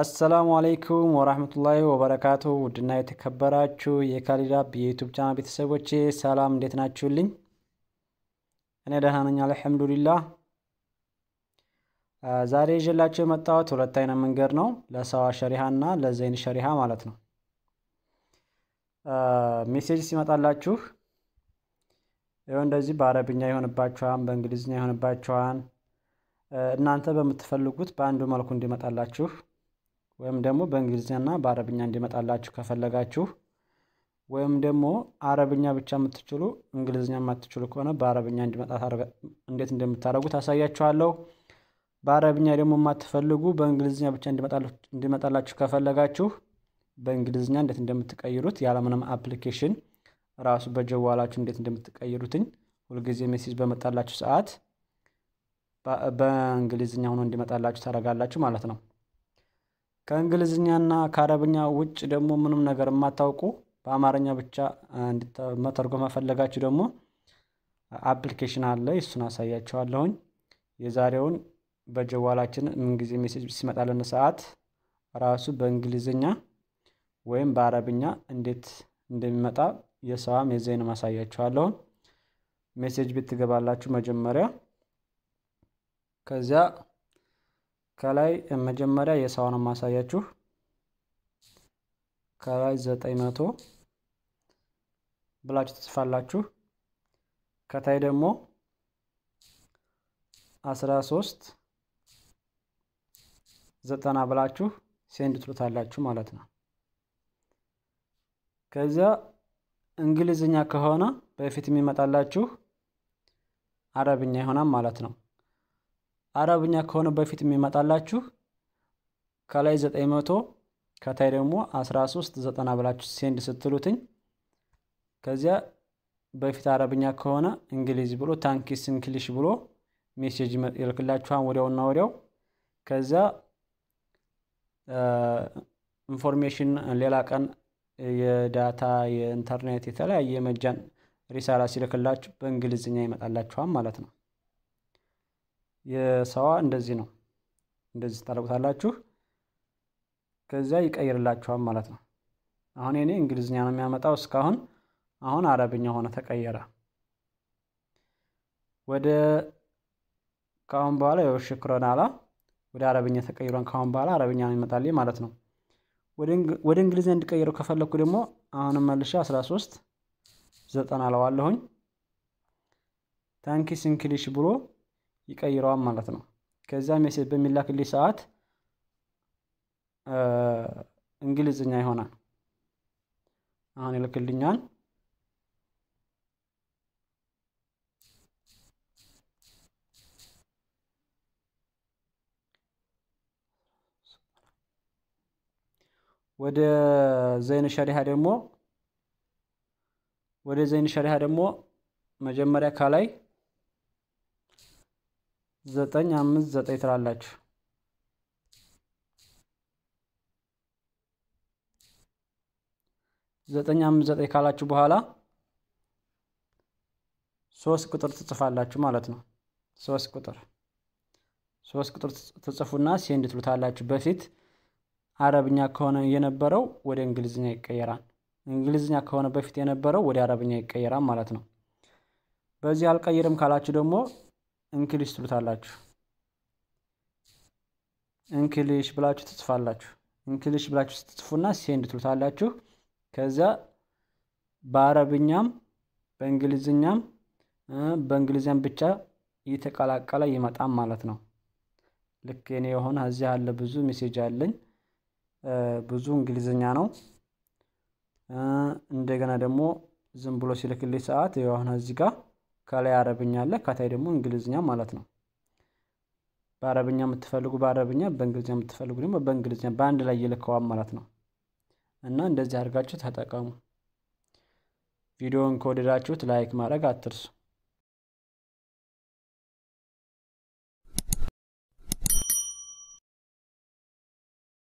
አሰላሙ አለይኩም ወራህመቱላሂ ወበረካቱ። ውድና የተከበራችሁ የካሊዳብ የዩቱብ ቻናል ቤተሰቦቼ ሰላም፣ እንዴት ናችሁልኝ? እኔ ደህና ነኝ አልሐምዱሊላህ። ዛሬ ይዤላችሁ የመጣሁት ሁለት አይነት መንገድ ነው፣ ለሰዋ ሸሪሃ እና ለዘይን ሸሪሃ ማለት ነው። ሜሴጅ ሲመጣላችሁ ይኸው እንደዚህ በአረብኛ ይሆንባችኋን፣ በእንግሊዝኛ ይሆንባችኋን፣ እናንተ በምትፈልጉት በአንዱ መልኩ እንዲመጣላችሁ ወይም ደግሞ በእንግሊዝኛና በአረብኛ እንዲመጣላችሁ ከፈለጋችሁ ወይም ደግሞ አረብኛ ብቻ የምትችሉ እንግሊዝኛ የማትችሉ ከሆነ በአረብኛ እንዲመጣ እንዴት እንደምታደርጉ ታሳያችኋለሁ። በአረብኛ ደግሞ የማትፈልጉ በእንግሊዝኛ ብቻ እንዲመጣላችሁ ከፈለጋችሁ በእንግሊዝኛ እንዴት እንደምትቀይሩት ያለምንም አፕሊኬሽን ራሱ በጀዋላችሁ እንዴት እንደምትቀይሩትኝ ሁልጊዜ ሜሴጅ በመጣላችሁ ሰዓት በእንግሊዝኛ ሆኖ እንዲመጣላችሁ ታደርጋላችሁ ማለት ነው። ከእንግሊዝኛና ከአረብኛ ውጭ ደግሞ ምንም ነገር የማታውቁ በአማርኛ ብቻ መተርጎ መፈለጋችሁ ደግሞ አፕሊኬሽን አለ። እሱን አሳያቸዋለሁኝ። የዛሬውን በጀዋላችን ምንጊዜ ሜሴጅ ሲመጣልን ሰዓት ራሱ በእንግሊዝኛ ወይም በአረብኛ እንዴት እንደሚመጣ የሰዋም የዜንም አሳያችኋለሁን። ሜሴጅ ቤት ትገባላችሁ መጀመሪያ ከዚያ ከላይ መጀመሪያ ነው ማሳያችሁ ከላይ ዘጠኝ መቶ ብላችሁ ትጽፋላችሁ። ከታይ ደግሞ አስራ ሶስት ዘጠና ብላችሁ ሴንድ ትሉታላችሁ ማለት ነው። ከዚያ እንግሊዝኛ ከሆነ በፊት የሚመጣላችሁ አረብኛ ይሆናል ማለት ነው። አረብኛ ከሆነ በፊት የሚመጣላችሁ ከላይ 900 ከታይ ደግሞ 1390 ብላችሁ ሴንድ ስትሉትኝ ከዚያ በፊት አረብኛ ከሆነ እንግሊዝ ብሎ ታንኪስ እንግሊሽ ብሎ ሜሴጅ ይልክላችኋን ወዲያውና ወዲያው ከዚያ ኢንፎርሜሽን ሌላ ቀን የዳታ የኢንተርኔት የተለያየ መጃን ሪሳላ ሲልክላችሁ በእንግሊዝኛ ይመጣላችኋል ማለት ነው። የሰዋ እንደዚህ ነው። እንደዚህ ታደርጉታላችሁ። ከዚያ ይቀይርላችኋል ማለት ነው። አሁን እኔ እንግሊዝኛ ነው የሚያመጣው እስካሁን። አሁን አረብኛ ሆነ ተቀየረ። ወደ ከአሁን በኋላ ያው አላ ወደ አረብኛ ተቀይሯን። ካሁን በኋላ አረብኛ ነው ይመጣል ማለት ነው። ወደ እንግሊዝኛ እንዲቀይረው ከፈለኩ ደግሞ አሁንም መልሼ 13 ዘጠና አለዋለሁኝ። ታንኪስ እንግሊሽ ብሎ ይቀይረዋል ማለት ነው። ከዛ ሜሴጅ በሚላክልኝ ሰዓት እንግሊዝኛ ይሆናል። አሁን ይልክልኛል። ወደ ዘይን ሸሪሃ ደግሞ ወደ ዘይን ሸሪሃ ደግሞ መጀመሪያ ከላይ ዘጠኝ አምስት ዘጠኝ ትላላችሁ። ዘጠኝ አምስት ዘጠኝ ካላችሁ በኋላ ሶስት ቁጥር ትጽፋላችሁ ማለት ነው። ሶስት ቁጥር ሶስት ቁጥር ትጽፉና ሴንድ ትሉታላችሁ። በፊት አረብኛ ከሆነ የነበረው ወደ እንግሊዝኛ ይቀየራል። እንግሊዝኛ ከሆነ በፊት የነበረው ወደ አረብኛ ይቀየራል ማለት ነው። በዚህ አልቀይርም ካላችሁ ደግሞ እንክሊሽ ትሉታላችሁ። እንክሊሽ ብላችሁ ትጽፋላችሁ። እንክሊሽ ብላችሁ ስትጽፉና ሴንድ ትሉታላችሁ። ከዚያ በአረብኛም በእንግሊዝኛም በእንግሊዝኛም ብቻ እየተቀላቀለ ይመጣም ማለት ነው። ልክ እኔ የሆነ እዚህ አለ ብዙ ሜሴጅ አለኝ። ብዙ እንግሊዝኛ ነው። እንደገና ደግሞ ዝም ብሎ ሲልክልኝ ሰዓት የሆነ እዚህ ጋር ከላይ አረብኛ አለ፣ ከታይ ደግሞ እንግሊዝኛ ማለት ነው። በአረብኛ የምትፈልጉ በአረብኛ፣ በእንግሊዝኛ የምትፈልጉ ደግሞ በእንግሊዝኛ በአንድ ላይ ይልከዋል ማለት ነው። እና እንደዚህ አድርጋችሁ ተጠቀሙ። ቪዲዮውን ከወደዳችሁት ላይክ ማድረግ አትርሱ።